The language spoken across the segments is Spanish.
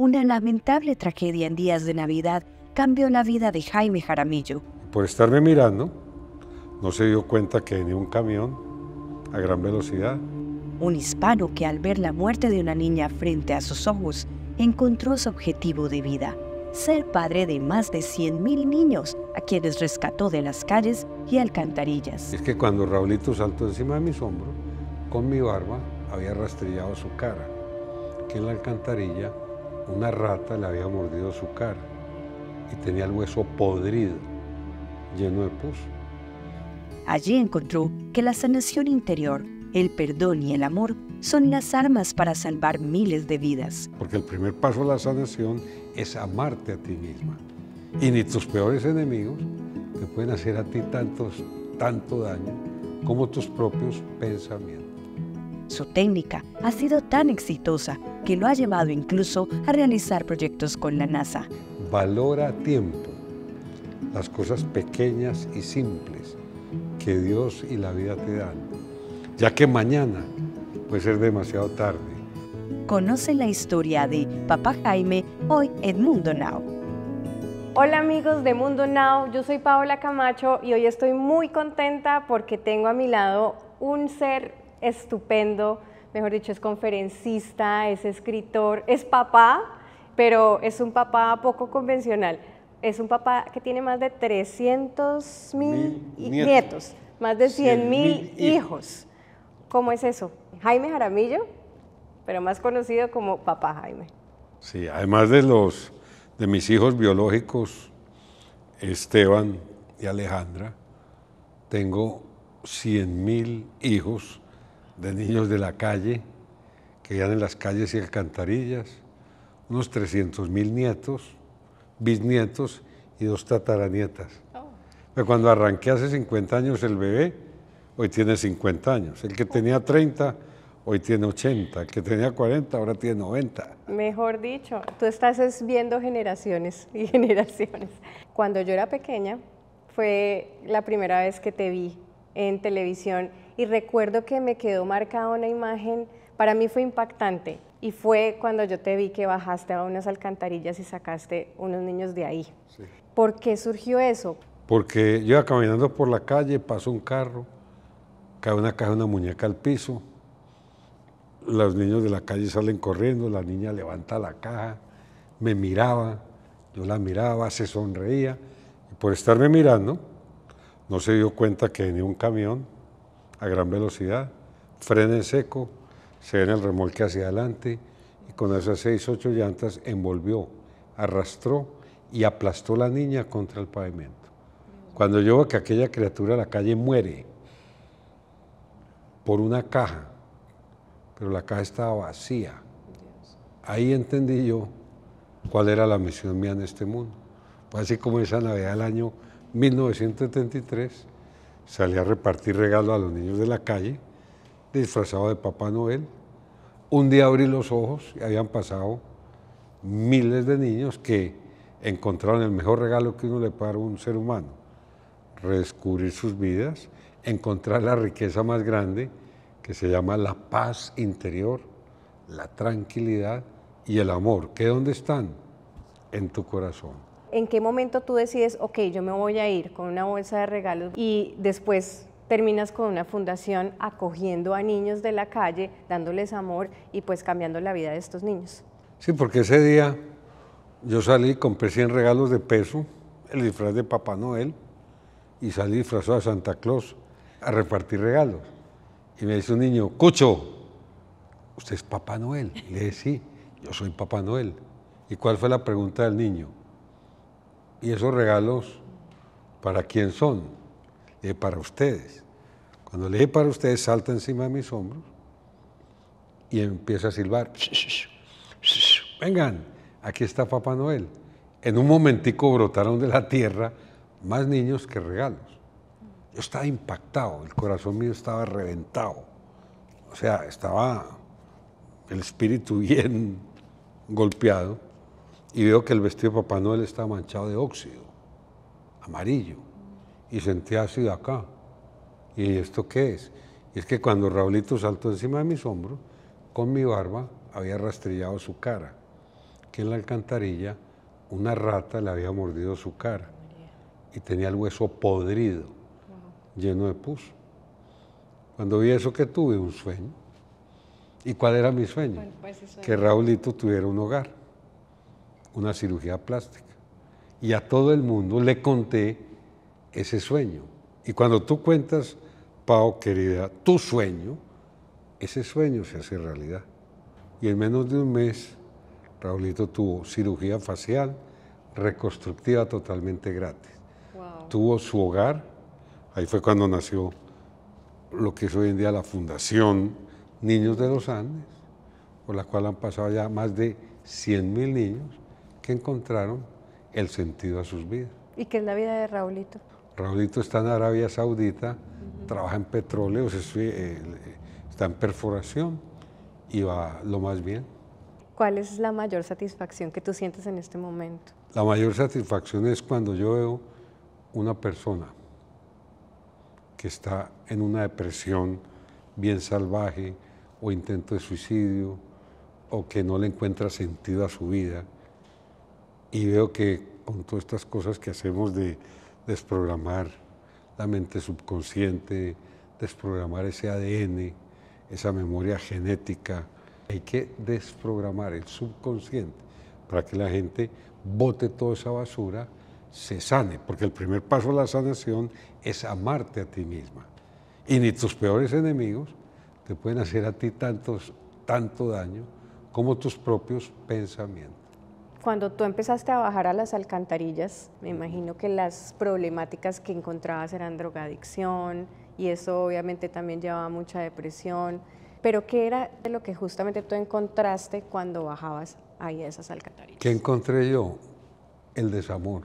Una lamentable tragedia en días de Navidad cambió la vida de Jaime Jaramillo. Por estarme mirando, no se dio cuenta que venía un camión a gran velocidad. Un hispano que al ver la muerte de una niña frente a sus ojos encontró su objetivo de vida, ser padre de más de 100.000 niños a quienes rescató de las calles y alcantarillas. Es que cuando Raulito saltó encima de mis hombros, con mi barba había rastrillado su cara, que en la alcantarilla una rata le había mordido su cara y tenía el hueso podrido, lleno de pus. Allí encontró que la sanación interior, el perdón y el amor son las armas para salvar miles de vidas. Porque el primer paso de la sanación es amarte a ti misma. Y ni tus peores enemigos te pueden hacer a ti tantos, tanto daño como tus propios pensamientos. Su técnica ha sido tan exitosa que lo ha llevado incluso a realizar proyectos con la NASA. Valora tiempo, las cosas pequeñas y simples que Dios y la vida te dan, ya que mañana puede ser demasiado tarde. Conoce la historia de Papá Jaime hoy en Mundo Now. Hola amigos de Mundo Now, yo soy Paola Camacho y hoy estoy muy contenta porque tengo a mi lado un ser estupendo, mejor dicho, es conferencista, es escritor, es papá, pero es un papá poco convencional. Es un papá que tiene más de 300 mil, nietos. más de 100, mil hijos. ¿Cómo es eso? Jaime Jaramillo, pero más conocido como papá Jaime. Sí, además de los de mis hijos biológicos, Esteban y Alejandra, tengo 100 mil hijos de niños de la calle que quedan en las calles y alcantarillas, unos 300 mil nietos, bisnietos y dos tataranietas. Oh. Pero cuando arranqué hace 50 años el bebé, hoy tiene 50 años. El que oh. tenía 30, hoy tiene 80. El que tenía 40, ahora tiene 90. Mejor dicho, tú estás viendo generaciones y generaciones. Cuando yo era pequeña, fue la primera vez que te vi en televisión y recuerdo que me quedó marcada una imagen, para mí fue impactante y fue cuando yo te vi que bajaste a unas alcantarillas y sacaste unos niños de ahí. ¿Por qué surgió eso? Porque yo iba caminando por la calle, pasó un carro, cae una caja, una muñeca al piso, los niños de la calle salen corriendo, la niña levanta la caja, me miraba, yo la miraba, se sonreía, y por estarme mirando, no se dio cuenta que venía un camión a gran velocidad, frena en seco, se en el remolque hacia adelante y con esas seis, ocho llantas envolvió, arrastró y aplastó la niña contra el pavimento. Cuando yo veo que aquella criatura en la calle muere por una caja, pero la caja estaba vacía, ahí entendí yo cuál era la misión mía en este mundo. Pues así como esa Navidad del año 1973 salía a repartir regalos a los niños de la calle, disfrazado de Papá Noel. Un día abrí los ojos y habían pasado miles de niños que encontraron el mejor regalo que uno le puede dar a un ser humano, redescubrir sus vidas, encontrar la riqueza más grande que se llama la paz interior, la tranquilidad y el amor, que dónde están? En tu corazón. ¿En qué momento tú decides, ok, yo me voy a ir con una bolsa de regalos y después terminas con una fundación acogiendo a niños de la calle, dándoles amor y pues cambiando la vida de estos niños? Sí, porque ese día yo salí, compré 100 regalos de peso, el disfraz de Papá Noel y salí disfrazado a Santa Claus a repartir regalos. Y me dice un niño, Cucho, ¿usted es Papá Noel? le dije, sí, yo soy Papá Noel. ¿Y cuál fue la pregunta del niño? ¿Y esos regalos para quién son? Le para ustedes. Cuando le dije para ustedes, salta encima de mis hombros y empieza a silbar. Vengan, aquí está Papá Noel. En un momentico brotaron de la tierra más niños que regalos. Yo estaba impactado, el corazón mío estaba reventado. O sea, estaba el espíritu bien golpeado y veo que el vestido de Papá Noel estaba manchado de óxido, amarillo, y sentí ácido acá. ¿Y esto qué es? Y es que cuando Raulito saltó encima de mis hombros, con mi barba había rastrillado su cara, que en la alcantarilla una rata le había mordido su cara y tenía el hueso podrido, lleno de pus. Cuando vi eso que tuve un sueño. ¿Y cuál era mi sueño? Que Raulito tuviera un hogar una cirugía plástica. Y a todo el mundo le conté ese sueño. Y cuando tú cuentas, Pau, querida, tu sueño, ese sueño se hace realidad. Y en menos de un mes, Raulito tuvo cirugía facial reconstructiva totalmente gratis. Tuvo su hogar, ahí fue cuando nació lo que es hoy en día la Fundación Niños de los Andes, por la cual han pasado ya más de 100.000 niños encontraron el sentido a sus vidas. ¿Y qué es la vida de Raulito? Raulito está en Arabia Saudita, trabaja en petróleo, eh, está en perforación y va lo más bien. ¿Cuál es la mayor satisfacción que tú sientes en este momento? La mayor satisfacción es cuando yo veo una persona que está en una depresión bien salvaje o intento de suicidio o que no le encuentra sentido a su vida y veo que con todas estas cosas que hacemos de desprogramar la mente subconsciente, desprogramar ese ADN, esa memoria genética, hay que desprogramar el subconsciente para que la gente bote toda esa basura, se sane, porque el primer paso a la sanación es amarte a ti misma. Y ni tus peores enemigos te pueden hacer a ti tantos, tanto daño como tus propios pensamientos. Cuando tú empezaste a bajar a las alcantarillas, me imagino que las problemáticas que encontrabas eran drogadicción y eso obviamente también llevaba mucha depresión. Pero ¿qué era lo que justamente tú encontraste cuando bajabas ahí a esas alcantarillas? ¿Qué encontré yo? El desamor.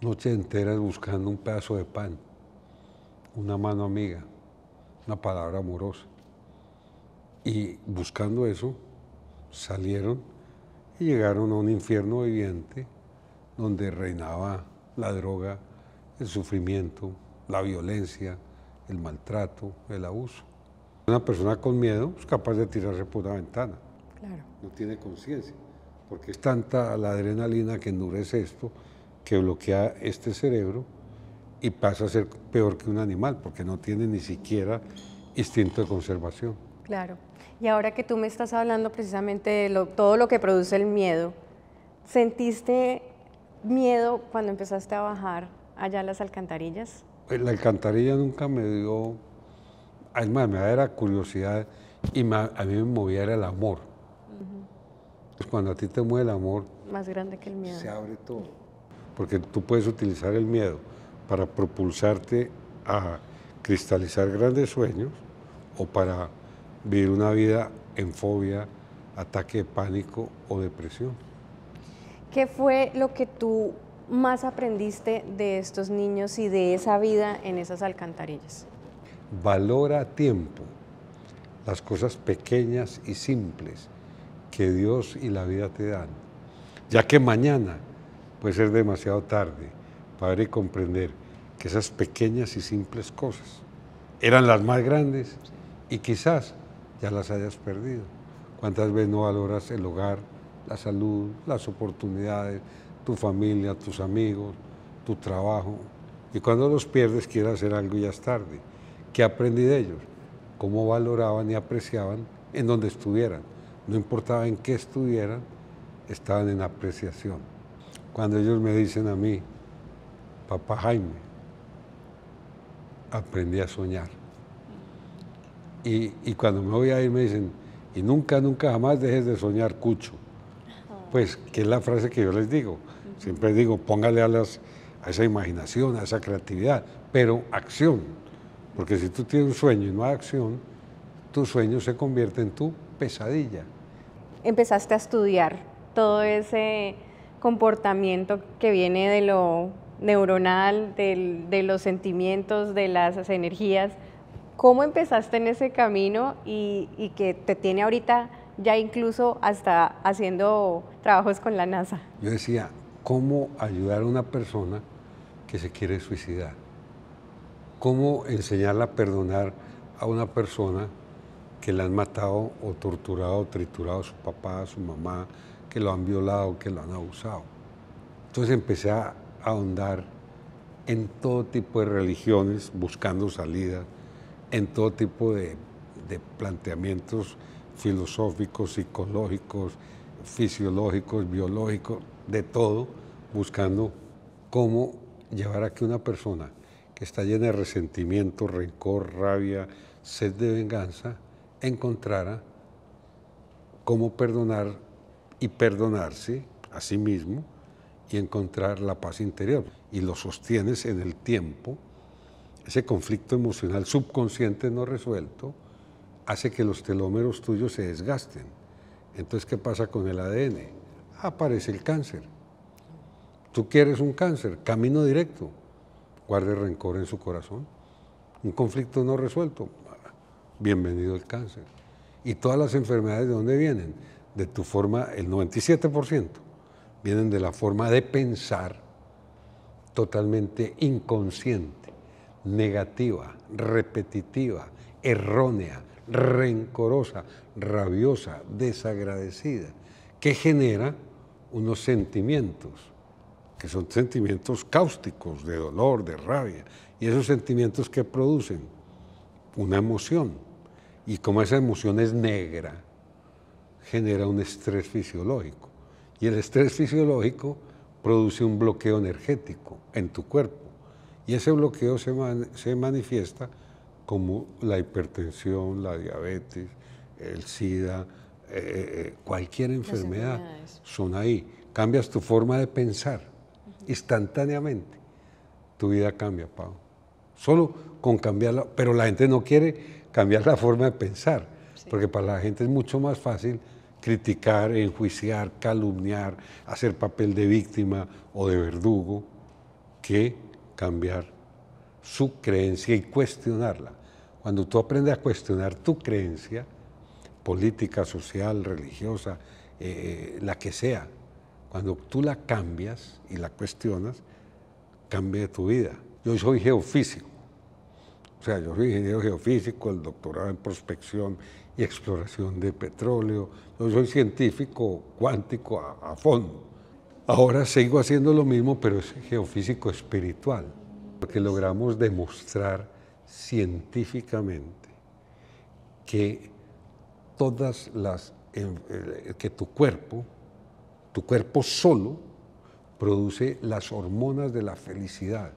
Noche enteras buscando un pedazo de pan, una mano amiga, una palabra amorosa. Y buscando eso, salieron y llegaron a un infierno viviente donde reinaba la droga, el sufrimiento, la violencia, el maltrato, el abuso. Una persona con miedo es capaz de tirarse por una ventana. Claro. No tiene conciencia, porque es tanta la adrenalina que endurece esto, que bloquea este cerebro y pasa a ser peor que un animal, porque no tiene ni siquiera instinto de conservación. Claro. Y ahora que tú me estás hablando precisamente de todo lo que produce el miedo, ¿sentiste miedo cuando empezaste a bajar allá a las alcantarillas? Pues, la alcantarilla nunca me dio, además me era curiosidad y a mí me movía el amor. cuando a ti te mueve el amor, más grande que el miedo. Se abre todo. Porque tú puedes utilizar el miedo para propulsarte a cristalizar grandes sueños o para vivir una vida en fobia, ataque de pánico o depresión. ¿Qué fue lo que tú más aprendiste de estos niños y de esa vida en esas alcantarillas? Valora a tiempo las cosas pequeñas y simples que Dios y la vida te dan, ya que mañana puede ser demasiado tarde para comprender que esas pequeñas y simples cosas eran las más grandes y quizás ya las hayas perdido. ¿Cuántas veces no valoras el hogar, la salud, las oportunidades, tu familia, tus amigos, tu trabajo? Y cuando los pierdes quieres hacer algo y ya es tarde. ¿Qué aprendí de ellos? Cómo valoraban y apreciaban en donde estuvieran. No importaba en qué estuvieran, estaban en apreciación. Cuando ellos me dicen a mí, papá Jaime, aprendí a soñar y, cuando me voy a ir me dicen, y nunca, nunca, jamás dejes de soñar, Cucho. Pues, que es la frase que yo les digo. Siempre digo, póngale alas a esa imaginación, a esa creatividad, pero acción. Porque si tú tienes un sueño y no hay acción, tu sueño se convierte en tu pesadilla. Empezaste a estudiar todo ese comportamiento que viene de lo neuronal, de los sentimientos, de las energías ¿Cómo empezaste en ese camino y, que te tiene ahorita ya incluso hasta haciendo trabajos con la NASA? Yo decía, ¿cómo ayudar a una persona que se quiere suicidar? ¿Cómo enseñarla a perdonar a una persona que la han matado o torturado o triturado a su papá, a su mamá, que lo han violado, que lo han abusado? Entonces empecé a ahondar en todo tipo de religiones buscando salida, en todo tipo de, planteamientos filosóficos, psicológicos, fisiológicos, biológicos, de todo, buscando cómo llevar a que una persona que está llena de resentimiento, rencor, rabia, sed de venganza, encontrara cómo perdonar y perdonarse a sí mismo y encontrar la paz interior. Y lo sostienes en el tiempo ese conflicto emocional subconsciente no resuelto hace que los telómeros tuyos se desgasten. Entonces, ¿qué pasa con el ADN? Aparece el cáncer. Tú quieres un cáncer, camino directo. Guarde rencor en su corazón. Un conflicto no resuelto. Bienvenido el cáncer. Y todas las enfermedades de dónde vienen? De tu forma, el 97% vienen de la forma de pensar totalmente inconsciente negativa, repetitiva, errónea, rencorosa, rabiosa, desagradecida, que genera unos sentimientos, que son sentimientos cáusticos, de dolor, de rabia, y esos sentimientos que producen una emoción, y como esa emoción es negra, genera un estrés fisiológico, y el estrés fisiológico produce un bloqueo energético en tu cuerpo y ese bloqueo se, manifiesta como la hipertensión, la diabetes, el SIDA, eh, eh, eh, cualquier enfermedad son ahí. Cambias tu forma de pensar instantáneamente. Tu vida cambia, Pau. Solo con cambiarla, pero la gente no quiere cambiar la forma de pensar, porque para la gente es mucho más fácil criticar, enjuiciar, calumniar, hacer papel de víctima o de verdugo que cambiar su creencia y cuestionarla. Cuando tú aprendes a cuestionar tu creencia, política, social, religiosa, eh, eh, la que sea, cuando tú la cambias y la cuestionas, cambia tu vida. Yo soy geofísico, o sea, yo soy ingeniero geofísico, el doctorado en prospección y exploración de petróleo, yo soy científico cuántico a fondo. Ahora sigo haciendo lo mismo, pero es geofísico espiritual, porque logramos demostrar científicamente que todas las em, eh, que tu cuerpo, tu cuerpo solo produce las hormonas de la felicidad,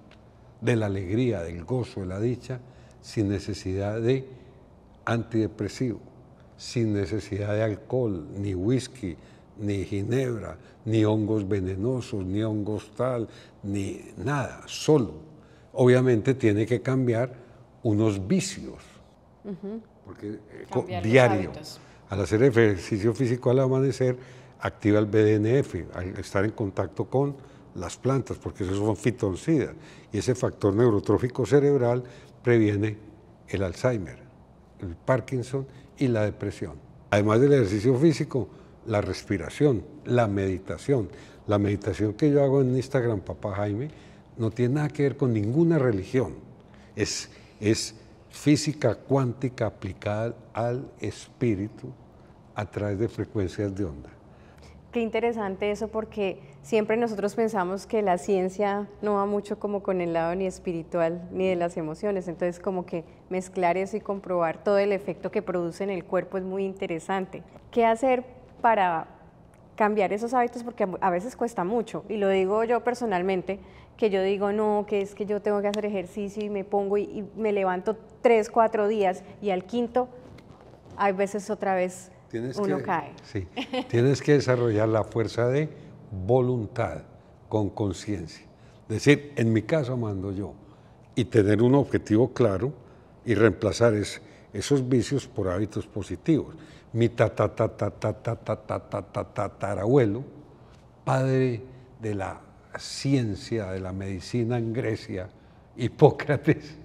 de la alegría, del gozo, de la dicha, sin necesidad de antidepresivo, sin necesidad de alcohol, ni whisky, ni ginebra, ni hongos venenosos, ni hongos tal, ni nada, solo. Obviamente tiene que cambiar unos vicios, porque eh, diario, al hacer ejercicio físico al amanecer, activa el BDNF, al estar en contacto con las plantas, porque esos son fitoncidas, y ese factor neurotrófico cerebral previene el Alzheimer, el Parkinson y la depresión. Además del ejercicio físico, la respiración, la meditación. La meditación que yo hago en Instagram, papá Jaime, no tiene nada que ver con ninguna religión. Es, es física cuántica aplicada al espíritu a través de frecuencias de onda. Qué interesante eso porque siempre nosotros pensamos que la ciencia no va mucho como con el lado ni espiritual ni de las emociones, entonces como que mezclar eso y comprobar todo el efecto que produce en el cuerpo es muy interesante. ¿Qué hacer para cambiar esos hábitos porque a veces cuesta mucho y lo digo yo personalmente que yo digo no que es que yo tengo que hacer ejercicio y me pongo y, me levanto tres cuatro días y al quinto hay veces otra vez uno cae tienes que desarrollar la fuerza de voluntad con conciencia decir en mi caso mando yo y tener un objetivo claro y reemplazar esos vicios por hábitos positivos mi tatarabuelo, padre de la ciencia, de la medicina en Grecia, Hipócrates.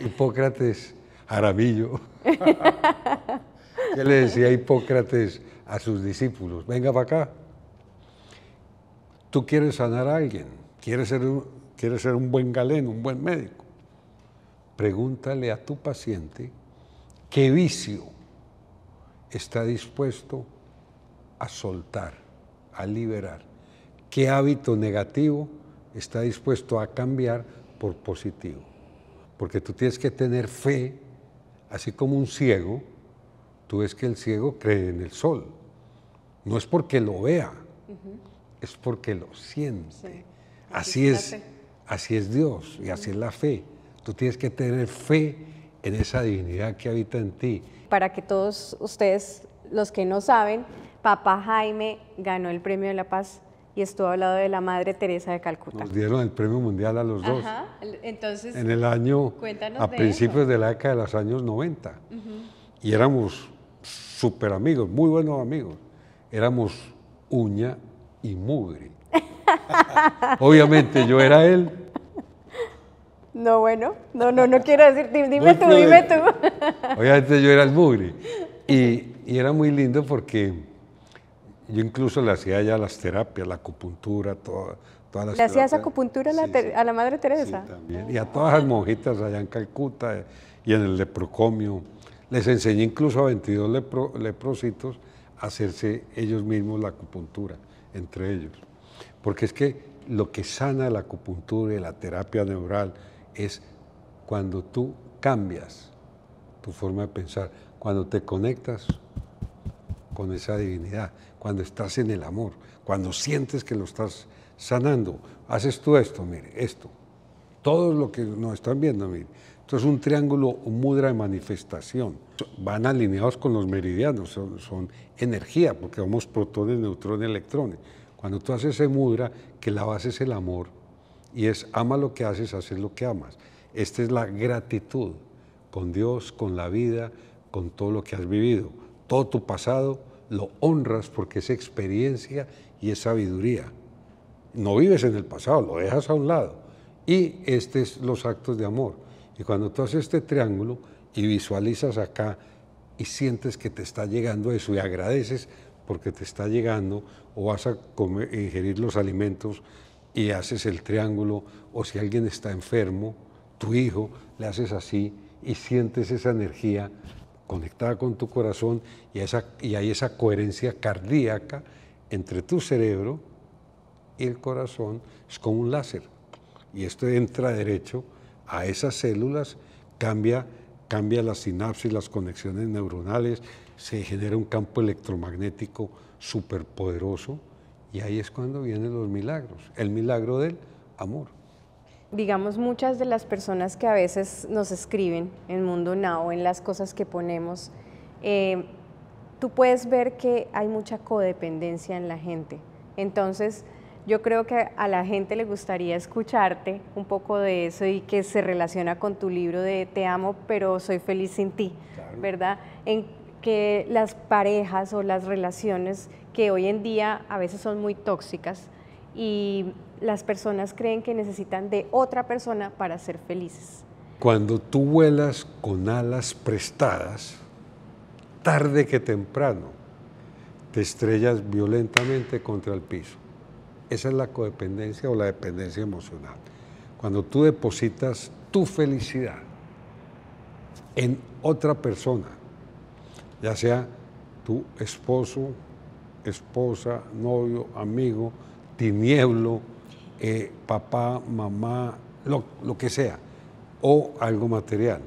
Hipócrates Jaramillo. ¿Qué le decía Hipócrates a sus discípulos? Venga para acá. Tú quieres sanar a alguien, quieres ser quieres ser un buen galeno, un buen médico. Pregúntale a tu paciente ¿Qué vicio está dispuesto a soltar, a liberar? ¿Qué hábito negativo está dispuesto a cambiar por positivo? Porque tú tienes que tener fe, así como un ciego, tú ves que el ciego cree en el sol. No es porque lo vea, es porque lo siente. Así, es, así es Dios y así es la fe. Tú tienes que tener fe en esa divinidad que habita en ti. Para que todos ustedes, los que no saben, papá Jaime ganó el Premio de la Paz y estuvo al lado de la Madre Teresa de Calcuta. Nos dieron el Premio Mundial a los dos. Entonces, en el año, a principios de la década de los años 90. Y éramos súper amigos, muy buenos amigos. Éramos uña y mugre. Obviamente yo era él no, bueno, no, no, no quiero decir, dime tú, dime tú. Obviamente yo era el mugre. Y, era muy lindo porque yo incluso le hacía ya las terapias, la acupuntura, todas todas las ¿Le hacías acupuntura a, la Madre Teresa? Sí, también. Y a todas las monjitas allá en Calcuta eh, y en el leprocomio. Les enseñé incluso a 22 leprocitos leprositos a hacerse ellos mismos la acupuntura, entre ellos. Porque es que lo que sana la acupuntura y la terapia neural, es cuando tú cambias tu forma de pensar, cuando te conectas con esa divinidad, cuando estás en el amor, cuando sientes que lo estás sanando. Haces tú esto, mire, esto. Todo lo que nos están viendo, mire. Esto es un triángulo, mudra de manifestación. Van alineados con los meridianos, son, energía, porque somos protones, neutrones, electrones. Cuando tú haces ese mudra, que la base es el amor, y es, ama lo que haces, haces lo que amas. Esta es la gratitud con Dios, con la vida, con todo lo que has vivido. Todo tu pasado lo honras porque es experiencia y es sabiduría. No vives en el pasado, lo dejas a un lado. Y este es los actos de amor. Y cuando tú haces este triángulo y visualizas acá y sientes que te está llegando eso y agradeces porque te está llegando o vas a ingerir los alimentos y haces el triángulo, o si alguien está enfermo, tu hijo, le haces así y sientes esa energía conectada con tu corazón y, esa, y hay esa coherencia cardíaca entre tu cerebro y el corazón, es como un láser. Y esto entra derecho a esas células, cambia, cambia las sinapsis, las conexiones neuronales, se genera un campo electromagnético superpoderoso poderoso y ahí es cuando vienen los milagros, el milagro del amor. Digamos, muchas de las personas que a veces nos escriben en Mundo Now, en las cosas que ponemos, eh, tú puedes ver que hay mucha codependencia en la gente. Entonces, yo creo que a la gente le gustaría escucharte un poco de eso y que se relaciona con tu libro de Te amo, pero soy feliz sin ti, ¿verdad? que las parejas o las relaciones que hoy en día a veces son muy tóxicas y las personas creen que necesitan de otra persona para ser felices. Cuando tú vuelas con alas prestadas, tarde que temprano, te estrellas violentamente contra el piso. Esa es la codependencia o la dependencia emocional. Cuando tú depositas tu felicidad en otra persona, ya sea tu esposo, esposa, novio, amigo, tinieblo, eh, papá, mamá, lo, que sea, o algo material.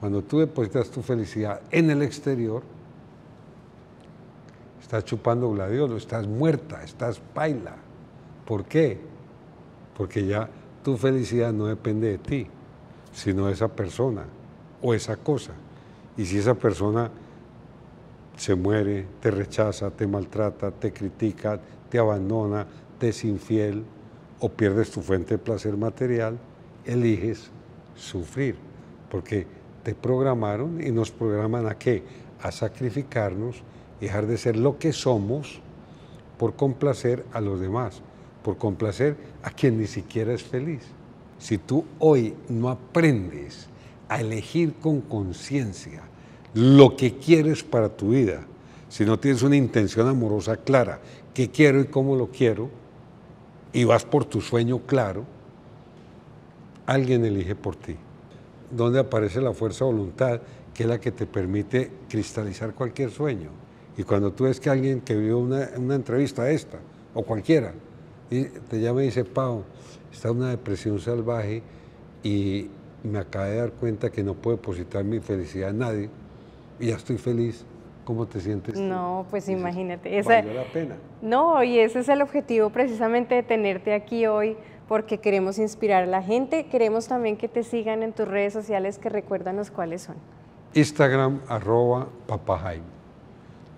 Cuando tú depositas tu felicidad en el exterior, estás chupando gladiolo, estás muerta, estás baila. ¿Por qué? Porque ya tu felicidad no depende de ti, sino de esa persona o esa cosa. Y si esa persona se muere, te rechaza, te maltrata, te critica, te abandona, te es infiel o pierdes tu fuente de placer material, eliges sufrir, porque te programaron y nos programan a qué? A sacrificarnos dejar de ser lo que somos por complacer a los demás, por complacer a quien ni siquiera es feliz. Si tú hoy no aprendes a elegir con conciencia, lo que quieres para tu vida, si no tienes una intención amorosa clara, qué quiero y cómo lo quiero, y vas por tu sueño claro, alguien elige por ti. Donde aparece la fuerza voluntad, que es la que te permite cristalizar cualquier sueño. Y cuando tú ves que alguien que vio una, entrevista, esta o cualquiera, y te llama y dice, Pau, está una depresión salvaje y me acabo de dar cuenta que no puedo depositar mi felicidad a nadie, ya estoy feliz. ¿Cómo te sientes? No, pues imagínate. valió la pena. No, y ese es el objetivo precisamente de tenerte aquí hoy, porque queremos inspirar a la gente. Queremos también que te sigan en tus redes sociales, que recuérdanos cuáles son. Instagram, arroba papajaime.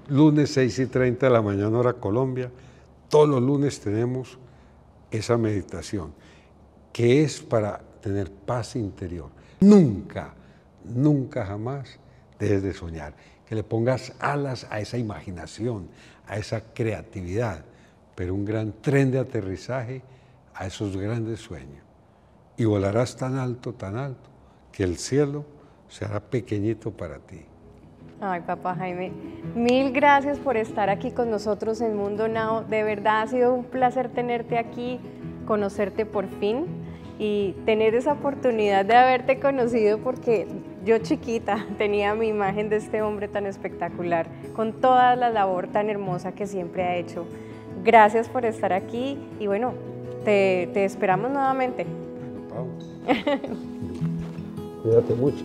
Lunes 6 y 30 de la mañana, hora Colombia. Todos los lunes tenemos esa meditación, que es para tener paz interior. Nunca, nunca jamás de soñar, que le pongas alas a esa imaginación, a esa creatividad, pero un gran tren de aterrizaje a esos grandes sueños. Y volarás tan alto, tan alto, que el cielo será pequeñito para ti. Ay, papá Jaime, mil gracias por estar aquí con nosotros en Mundo Now. De verdad ha sido un placer tenerte aquí, conocerte por fin y tener esa oportunidad de haberte conocido porque yo chiquita tenía mi imagen de este hombre tan espectacular, con toda la labor tan hermosa que siempre ha hecho. Gracias por estar aquí y bueno, te, esperamos nuevamente. Cuídate mucho.